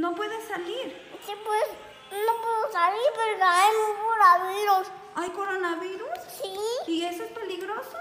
No puedes salir. Sí, pues no puedo salir porque hay un coronavirus. ¿Hay coronavirus? Sí. ¿Y eso es peligroso?